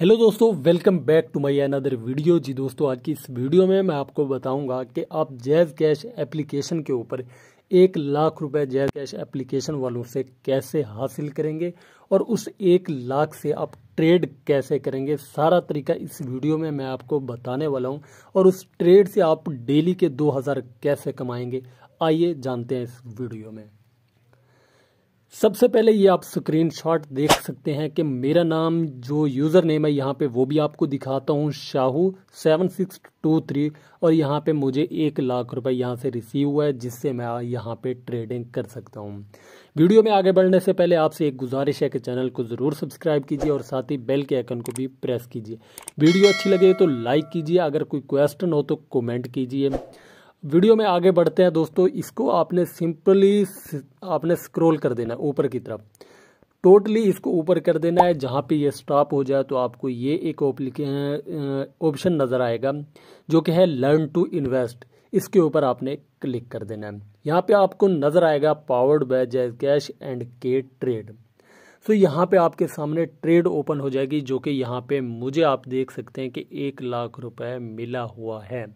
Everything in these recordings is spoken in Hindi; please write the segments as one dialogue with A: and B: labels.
A: हेलो दोस्तों welcome back to my another video जी दोस्तों आज की इस वीडियो में मैं आपको बताऊंगा कि आप जैज कैश एप्लीकेशन के ऊपर एक लाख रुपए जैज कैश एप्लीकेशन वालों से कैसे हासिल करेंगे और उस एक लाख से आप ट्रेड कैसे करेंगे सारा तरीका इस वीडियो में मैं आपको बताने वाला हूँ और उस ट्रेड से आप डेली के दो कैसे कमाएंगे आइए जानते हैं इस वीडियो में सबसे पहले ये आप स्क्रीनशॉट देख सकते हैं कि मेरा नाम जो यूज़र नेम है यहाँ पे वो भी आपको दिखाता हूँ शाहू सेवन सिक्स टू थ्री और यहाँ पे मुझे एक लाख रुपए यहाँ से रिसीव हुआ है जिससे मैं यहाँ पे ट्रेडिंग कर सकता हूँ वीडियो में आगे बढ़ने से पहले आपसे एक गुजारिश है कि चैनल को ज़रूर सब्सक्राइब कीजिए और साथ ही बेल के आइकन को भी प्रेस कीजिए वीडियो अच्छी लगे तो लाइक कीजिए अगर कोई क्वेश्चन हो तो कॉमेंट कीजिए वीडियो में आगे बढ़ते हैं दोस्तों इसको आपने सिंपली आपने स्क्रॉल कर देना है ऊपर की तरफ टोटली इसको ऊपर कर देना है जहाँ पे ये स्टॉप हो जाए तो आपको ये एक ऑप्शन नज़र आएगा जो कि है लर्न टू इन्वेस्ट इसके ऊपर आपने क्लिक कर देना है यहाँ पे आपको नज़र आएगा powered by Jazz Cash and K trade so so, यहाँ पे आपके सामने ट्रेड ओपन हो जाएगी जो कि यहाँ पे मुझे आप देख सकते हैं कि एक लाख रुपए मिला हुआ है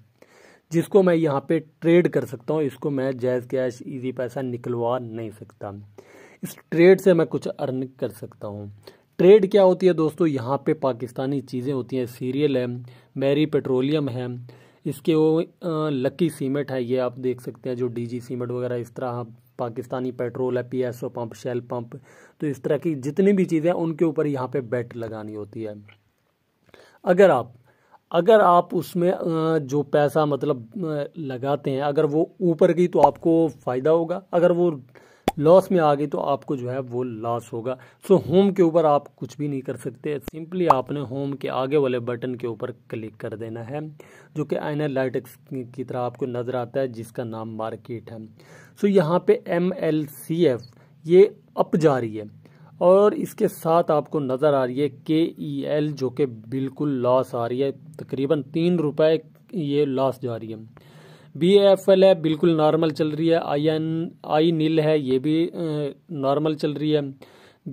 A: जिसको मैं यहाँ पे ट्रेड कर सकता हूँ इसको मैं जैज़ कैश इजी पैसा निकलवा नहीं सकता इस ट्रेड से मैं कुछ अर्न कर सकता हूँ ट्रेड क्या होती है दोस्तों यहाँ पे पाकिस्तानी चीज़ें होती हैं सीरियल है मैरी पेट्रोलियम है इसके वो लकी सीमेंट है ये आप देख सकते हैं जो डी सीमेंट वगैरह इस तरह पाकिस्तानी पेट्रोल है P S O pump Shell pump तो इस तरह की जितनी भी चीज़ें हैं उनके ऊपर यहाँ पे बेट लगानी होती है अगर आप अगर आप उसमें जो पैसा मतलब लगाते हैं अगर वो ऊपर गई तो आपको फ़ायदा होगा अगर वो लॉस में आ गई तो आपको जो है वो लॉस होगा सो होम के ऊपर आप कुछ भी नहीं कर सकते सिंपली आपने होम के आगे वाले बटन के ऊपर क्लिक कर देना है जो कि एनालिटिक्स की तरह आपको नज़र आता है जिसका नाम मार्केट है सो यहाँ पे एम एल सी एफ ये अप जा रही है और इसके साथ आपको नज़र आ रही है के ई एल जो कि बिल्कुल लॉस आ रही है तकरीबन तीन रुपए ये लॉस जा रही है बी एफ एल है बिल्कुल नॉर्मल चल रही है आई एन आई नील है ये भी नॉर्मल चल रही है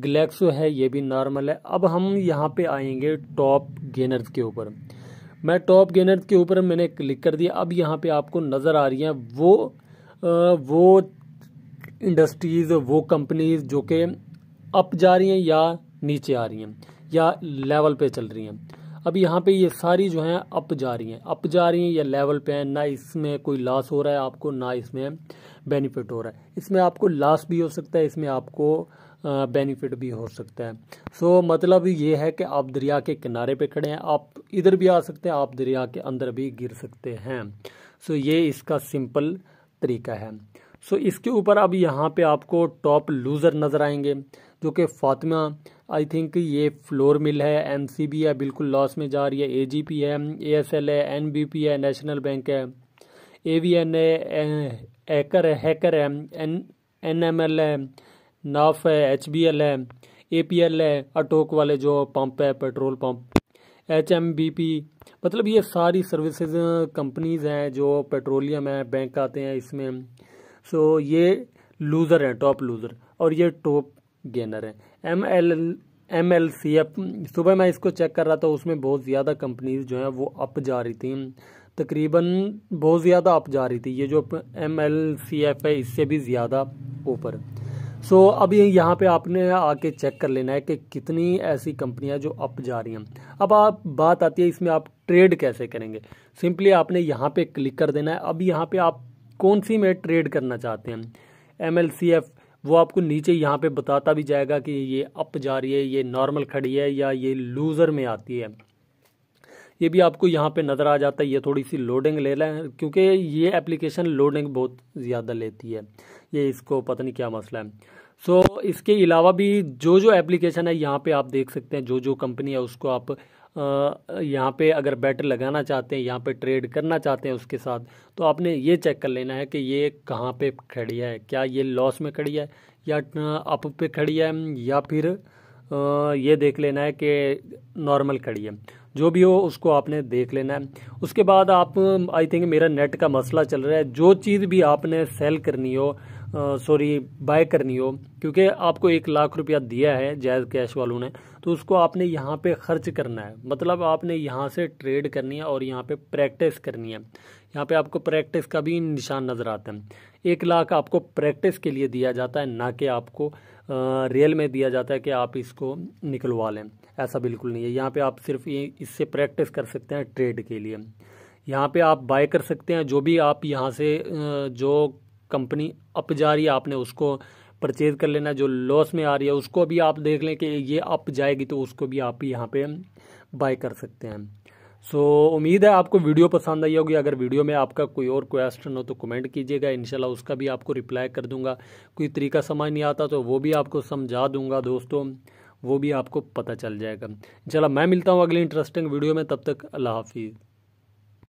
A: ग्लैक्सो है ये भी नॉर्मल है अब हम यहाँ पे आएंगे टॉप गेनर्स के ऊपर मैं टॉप गेनर्स के ऊपर मैंने क्लिक कर दिया अब यहाँ पे आपको नज़र आ रही हैं वो वो इंडस्ट्रीज़ वो कंपनीज जो कि अप जा रही हैं या नीचे आ रही हैं या लेवल पे चल रही हैं अब यहाँ पे ये सारी जो हैं अप जा रही हैं अप जा रही हैं या लेवल पे हैं ना इसमें कोई लॉस हो रहा है आपको ना इसमें बेनिफिट हो रहा है इसमें आपको लॉस भी हो सकता है इसमें आपको बेनिफिट भी हो सकता है सो so, मतलब ये है कि आप दरिया के किनारे पे खड़े हैं आप इधर भी आ सकते हैं आप दरिया के अंदर भी गिर सकते हैं सो so, ये इसका सिंपल तरीका है सो so, इसके ऊपर अब यहाँ पे आपको टॉप लूज़र नज़र आएंगे जो कि फातिमा आई थिंक ये फ्लोर मिल है एन सी बी है बिल्कुल लॉस में जा रही है ए जी पी है ए एस एल है एन बी पी है नेशनल बैंक है ए वी एन है हैकर है हैकर है एन एन एम एल है नाफ है एच बी एल है ए पी एल है अटोक वाले जो पंप है petrol pump H M B P मतलब ये सारी सर्विसेज कंपनीज़ हैं जो पेट्रोलियम है बैंक आते हैं इसमें सो ये लूज़र हैं टॉप लूज़र और ये टॉप गेनर है M L M L C F सुबह मैं इसको चेक कर रहा था उसमें बहुत ज़्यादा कंपनीज जो हैं वो अप जा रही थी तकरीबन बहुत ज़्यादा अप जा रही थी ये जो एम एल सी एफ है इससे भी ज़्यादा ऊपर सो so, अभी यहाँ पे आपने आके चेक कर लेना है कि कितनी ऐसी कंपनियाँ जो अप जा रही हैं अब आप बात आती है इसमें आप ट्रेड कैसे करेंगे सिंपली आपने यहाँ पे क्लिक कर देना है अब यहाँ पे आप कौन सी में ट्रेड करना चाहते हैं एम एल सी एफ़ वो आपको नीचे यहाँ पे बताता भी जाएगा कि ये अप जा रही है ये नॉर्मल खड़ी है या ये लूज़र में आती है ये भी आपको यहाँ पे नज़र आ जाता है ये थोड़ी सी लोडिंग ले लें क्योंकि ये एप्लीकेशन लोडिंग बहुत ज़्यादा लेती है ये इसको पता नहीं क्या मसला है सो so, इसके अलावा भी जो जो एप्लीकेशन है यहाँ पे आप देख सकते हैं जो जो कंपनी है उसको आप यहाँ पे अगर बेट लगाना चाहते हैं यहाँ पे ट्रेड करना चाहते हैं उसके साथ तो आपने ये चेक कर लेना है कि ये कहाँ पे खड़ी है क्या ये लॉस में खड़ी है या अप पे खड़ी है या फिर ये देख लेना है कि नॉर्मल खड़ी है जो भी हो उसको आपने देख लेना है उसके बाद आप आई थिंक मेरा नेट का मसला चल रहा है जो चीज़ भी आपने सेल करनी हो सॉरी बाय करनी हो क्योंकि आपको एक लाख रुपया दिया है जायज़ कैश वालों ने तो उसको आपने यहाँ पे खर्च करना है मतलब आपने यहाँ से ट्रेड करनी है और यहाँ पे प्रैक्टिस करनी है यहाँ पे आपको प्रैक्टिस का भी निशान नज़र आता है एक लाख आपको प्रैक्टिस के लिए दिया जाता है ना कि आपको रियल में दिया जाता है कि आप इसको निकलवा लें ऐसा बिल्कुल नहीं है यहाँ पर आप सिर्फ इससे प्रैक्टिस कर सकते हैं ट्रेड के लिए यहाँ पे आप बाय कर सकते हैं जो भी आप यहाँ से जो कंपनी अप जा रही है आपने उसको परचेज कर लेना जो लॉस में आ रही है उसको भी आप देख लें कि ये अप जाएगी तो उसको भी आप यहाँ पे बाय कर सकते हैं सो so, उम्मीद है आपको वीडियो पसंद आई होगी अगर वीडियो में आपका कोई और क्वेश्चन हो तो कमेंट कीजिएगा इंशाल्लाह उसका भी आपको रिप्लाई कर दूंगा कोई तरीका समझ नहीं आता तो वो भी आपको समझा दूंगा दोस्तों वो भी आपको पता चल जाएगा चला मैं मिलता हूँ अगली इंटरेस्टिंग वीडियो में तब तक अल्लाह हाफिज़